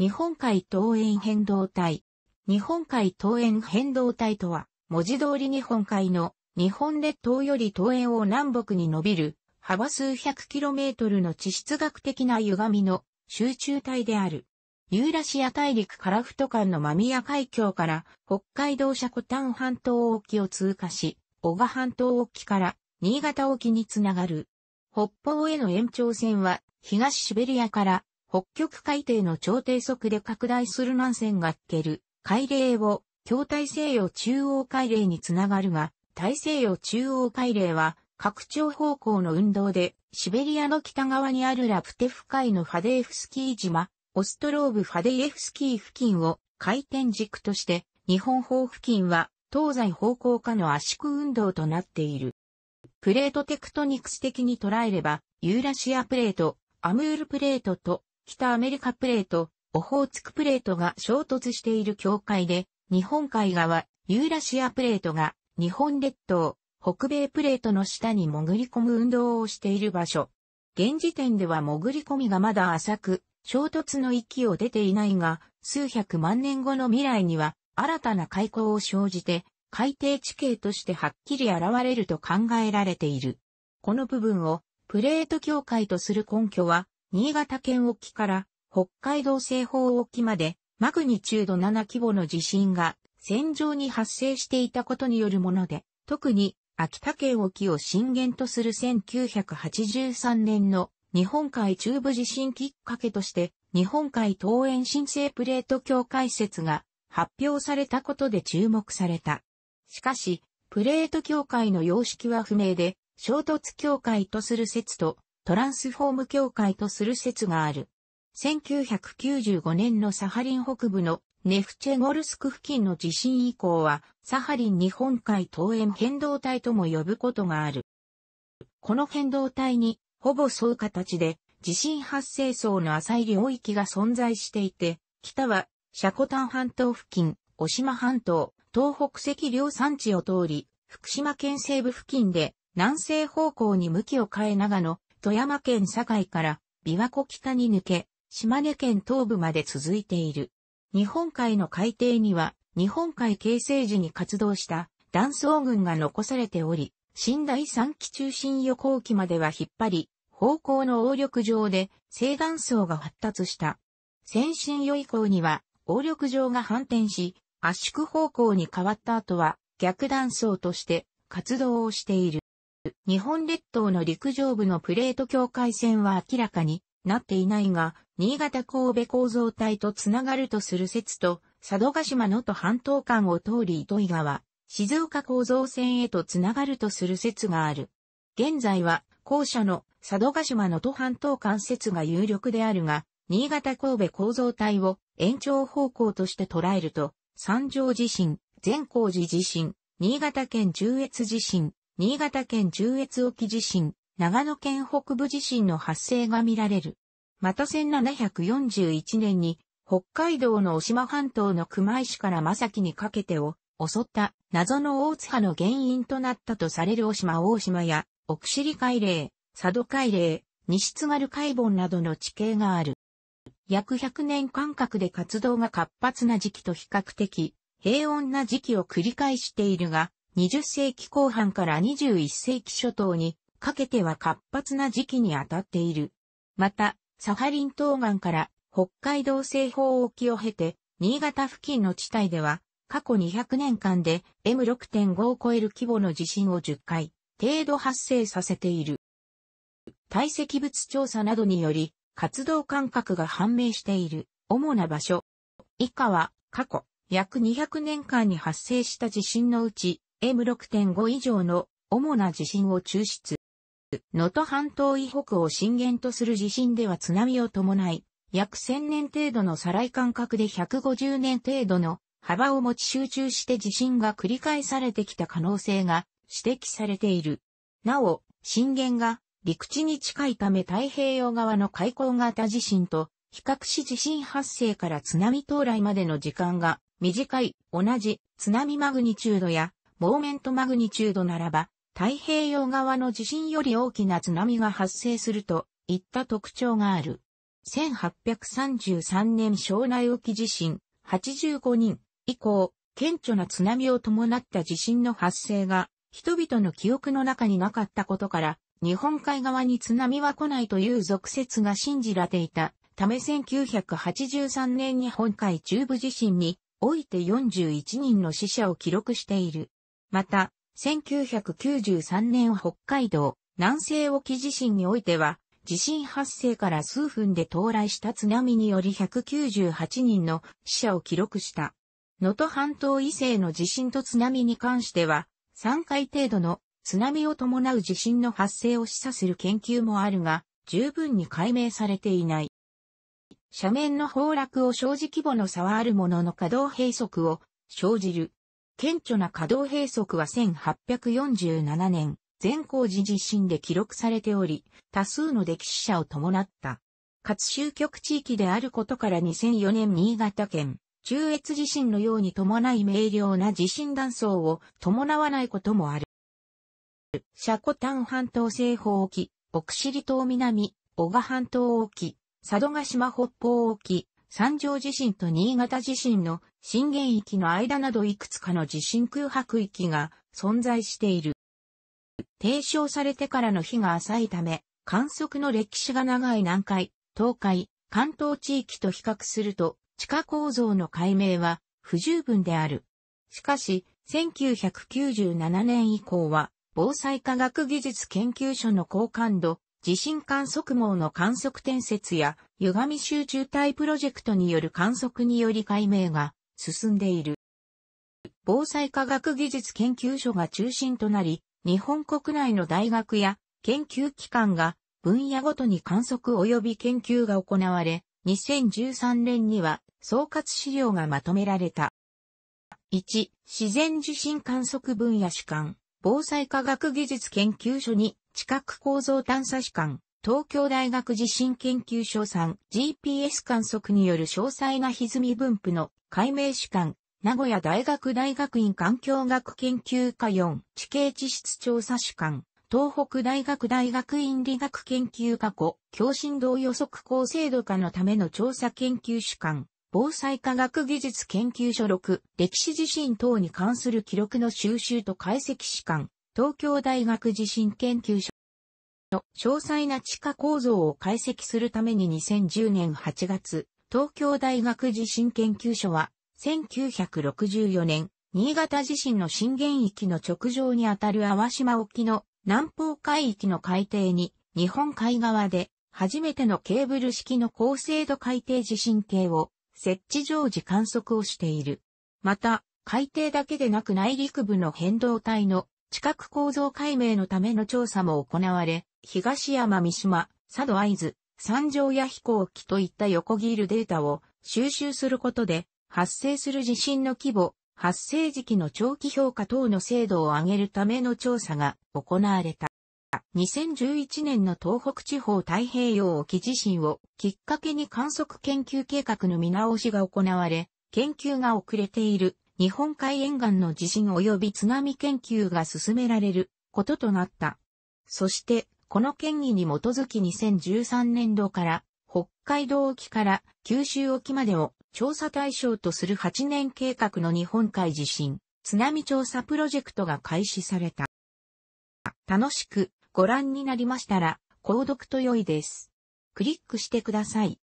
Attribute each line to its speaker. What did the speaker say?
Speaker 1: 日本海桃園変動隊日本海桃園変動隊とは、文字通り日本海の日本列島より桃園を南北に伸びる、幅数百キロメートルの地質学的な歪みの集中体である。ユーラシア大陸カラフト間の間宮海峡から北海道コタ丹半島沖を通過し、小賀半島沖から新潟沖につながる。北方への延長線は東シベリアから北極海底の超低速で拡大する南線がける海嶺を京大西洋中央海嶺につながるが、大西洋中央海嶺は拡張方向の運動でシベリアの北側にあるラプテフ海のファデエフスキー島、オストローブファデイエフスキー付近を回転軸として日本方付近は東西方向下の圧縮運動となっている。プレートテクトニクス的に捉えれば、ユーラシアプレート、アムールプレートと北アメリカプレート、オホーツクプレートが衝突している境界で、日本海側、ユーラシアプレートが日本列島、北米プレートの下に潜り込む運動をしている場所。現時点では潜り込みがまだ浅く、衝突の域を出ていないが、数百万年後の未来には、新たな海溝を生じて、海底地形としてはっきり現れると考えられている。この部分をプレート境界とする根拠は、新潟県沖から北海道西方沖までマグニチュード7規模の地震が線状に発生していたことによるもので、特に秋田県沖を震源とする1983年の日本海中部地震きっかけとして日本海東縁新生プレート境界説が発表されたことで注目された。しかし、プレート境界の様式は不明で、衝突境界とする説と、トランスフォーム協会とする説がある。1995年のサハリン北部のネフチェゴルスク付近の地震以降は、サハリン日本海東縁変動帯とも呼ぶことがある。この変動帯に、ほぼ沿う形で、地震発生層の浅い領域が存在していて、北は、シャコタン半島付近、渡島半島、東北赤両山地を通り、福島県西部付近で、南西方向に向きを変え長野、富山県境から琵琶湖北に抜け、島根県東部まで続いている。日本海の海底には、日本海形成時に活動した断層群が残されており、新第三期中心予行期までは引っ張り、方向の応力上で西断層が発達した。先進予以降には、応力上が反転し、圧縮方向に変わった後は、逆断層として活動をしている。日本列島の陸上部のプレート境界線は明らかになっていないが、新潟神戸構造体とつながるとする説と、佐渡島能登半島間を通り糸井川、静岡構造線へとつながるとする説がある。現在は、後者の佐渡島能登半島間説が有力であるが、新潟神戸構造体を延長方向として捉えると、三条地震、善光寺地震、新潟県中越地震、新潟県中越沖地震、長野県北部地震の発生が見られる。また1741年に北海道の渡島半島の熊石から正木にかけてを襲った謎の大津波の原因となったとされる大島大島や奥尻海嶺、佐渡海嶺、西津軽海盆などの地形がある。約100年間隔で活動が活発な時期と比較的平穏な時期を繰り返しているが、20世紀後半から21世紀初頭にかけては活発な時期に当たっている。また、サハリン東岸から北海道西方沖を経て、新潟付近の地帯では、過去200年間で M6.5 を超える規模の地震を10回程度発生させている。堆積物調査などにより活動間隔が判明している主な場所。以下は過去約200年間に発生した地震のうち M6.5 以上の主な地震を抽出。能登半島以北を震源とする地震では津波を伴い、約1000年程度の再来間隔で150年程度の幅を持ち集中して地震が繰り返されてきた可能性が指摘されている。なお、震源が陸地に近いため太平洋側の海溝型地震と比較し地震発生から津波到来までの時間が短い同じ津波マグニチュードやモーメントマグニチュードならば、太平洋側の地震より大きな津波が発生するといった特徴がある。1833年庄内沖地震85人以降、顕著な津波を伴った地震の発生が人々の記憶の中になかったことから、日本海側に津波は来ないという俗説が信じられていた。ため1983年に本海中部地震において41人の死者を記録している。また、1993年北海道南西沖地震においては、地震発生から数分で到来した津波により198人の死者を記録した。能登半島以西の地震と津波に関しては、3回程度の津波を伴う地震の発生を示唆する研究もあるが、十分に解明されていない。斜面の崩落を生じ規模の差はあるものの可動閉塞を生じる顕著な可動閉塞は1847年、善光寺地震で記録されており、多数の歴史者を伴った。かつ集局地域であることから2004年新潟県、中越地震のように伴い明瞭な地震断層を伴わないこともある。シャコタン半島西方沖、奥尻島南、小賀半島沖、佐渡島北方沖、三条地震と新潟地震の震源域の間などいくつかの地震空白域が存在している。提唱されてからの日が浅いため、観測の歴史が長い南海、東海、関東地域と比較すると、地下構造の解明は不十分である。しかし、1997年以降は、防災科学技術研究所の高感度、地震観測網の観測点設や、歪み集中体プロジェクトによる観測により解明が進んでいる。防災科学技術研究所が中心となり、日本国内の大学や研究機関が分野ごとに観測及び研究が行われ、2013年には総括資料がまとめられた。1、自然地震観測分野主管、防災科学技術研究所に地殻構造探査士官、東京大学地震研究所3 GPS 観測による詳細な歪み分布の解明主管名古屋大学大学院環境学研究科4地形地質調査主管東北大学大学院理学研究科5強振動予測高精度化のための調査研究主管防災科学技術研究所6歴史地震等に関する記録の収集と解析主管東京大学地震研究所の詳細な地下構造を解析するために2010年8月、東京大学地震研究所は、1964年、新潟地震の震源域の直上にあたる淡島沖の南方海域の海底に、日本海側で、初めてのケーブル式の高精度海底地震計を設置常時観測をしている。また、海底だけでなく内陸部の変動帯の地殻構造解明のための調査も行われ、東山三島、佐渡合図、山上や飛行機といった横切るデータを収集することで、発生する地震の規模、発生時期の長期評価等の精度を上げるための調査が行われた。2011年の東北地方太平洋沖地震をきっかけに観測研究計画の見直しが行われ、研究が遅れている日本海沿岸の地震及び津波研究が進められることとなった。そして、この権威に基づき2013年度から北海道沖から九州沖までを調査対象とする8年計画の日本海地震津波調査プロジェクトが開始された。楽しくご覧になりましたら、購読と良いです。クリックしてください。